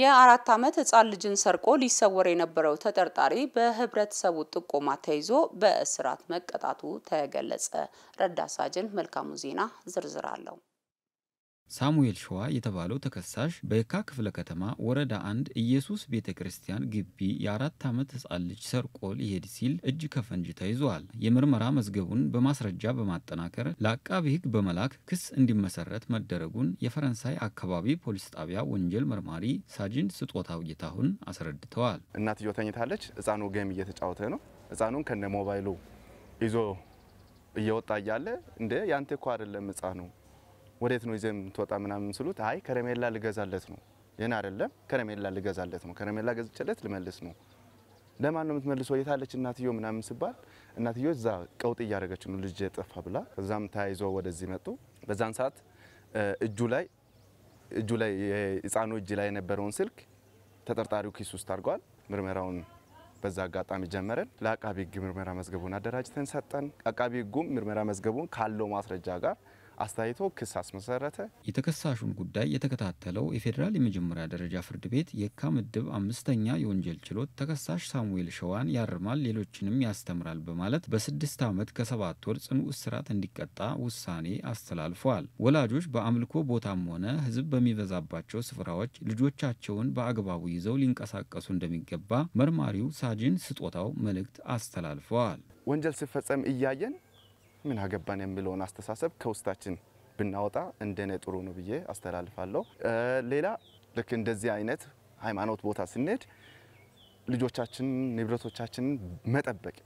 የአራት ዓመት ህጻን ልጅን ሰርቆ ሊሰወር የነበረው ተጠርጣሪ በህብረተሰቡ ጥቆማ ተይዞ በእስራት መቀጣቱ ተገለጸ። ረዳት ሳጅን መልካሙ ዜና ዝርዝር አለው። ሳሙኤል ሸዋ የተባለው ተከሳሽ በየካ ክፍለ ከተማ ወረዳ አንድ ኢየሱስ ቤተ ክርስቲያን ግቢ የአራት ዓመት ህፃን ልጅ ሰርቆ ሊሄድ ሲል እጅ ከፈንጅ ተይዟል። የምርመራ መዝገቡን በማስረጃ በማጠናከር ለአቃቢ ሕግ በመላክ ክስ እንዲመሰረት መደረጉን የፈረንሳይ አካባቢ ፖሊስ ጣቢያ ወንጀል መርማሪ ሳጅን ስጦታው ጌታሁን አስረድተዋል። እናትየው ተኝታለች። ሕፃኑ ገም እየተጫወተ ነው። ሕፃኑን ከነ ሞባይሉ ይዞ እየወጣ እያለ እንደ ያንተ እኮ አይደለም ሕፃኑ ወዴት ነው ይዘህ የምትወጣ ምናምን ስሉት አይ ከረሜላ ልገዛለት ነው። ይህን አይደለም ከረሜላ ልገዛለት ነው። ከረሜላ ገዝቼለት ልመልስ ነው። ለማን ነው የምትመልሰው? የታለች እናትዮ ምናምን ስባል እናትዮ እዛ ቀውጥ እያደረገች ነው ልጅ የጠፋ ብላ። ከዛም ተያይዞ ወደዚህ መጡ። በዛን ሰዓት እጁ ላይ እጁ ላይ የህፃኑ እጅ ላይ የነበረውን ስልክ ተጠርጣሪው ኪስ ውስጥ አድርጓል። ምርመራውን በዛ አጋጣሚ ጀመረን። ለአቃቢ ህግ ምርመራ መዝገቡን አደራጅተን ሰጠን። አቃቢ ህጉም ምርመራ መዝገቡን ካለው ማስረጃ ጋር አስተያይቶ ክስ አስመሰረተ። የተከሳሹን ጉዳይ የተከታተለው የፌዴራል የመጀመሪያ ደረጃ ፍርድ ቤት የካ ምድብ አምስተኛ የወንጀል ችሎት ተከሳሽ ሳሙኤል ሸዋን ያርማል፣ ሌሎችንም ያስተምራል በማለት በስድስት ዓመት ከሰባት ወር ጽኑ እስራት እንዲቀጣ ውሳኔ አስተላልፏል። ወላጆች በአምልኮ ቦታም ሆነ ሕዝብ በሚበዛባቸው ስፍራዎች ልጆቻቸውን በአግባቡ ይዘው ሊንቀሳቀሱ እንደሚገባ መርማሪው ሳጅን ስጦታው መልእክት አስተላልፈዋል። ወንጀል ሲፈጸም እያየን ምን አገባን የሚለውን አስተሳሰብ ከውስጣችን ብናወጣ እንደኔ ጥሩ ነው ብዬ አስተላልፋለሁ። ሌላ ልክ እንደዚህ አይነት ሃይማኖት ቦታ ስንሄድ ልጆቻችን ንብረቶቻችንን መጠበቅ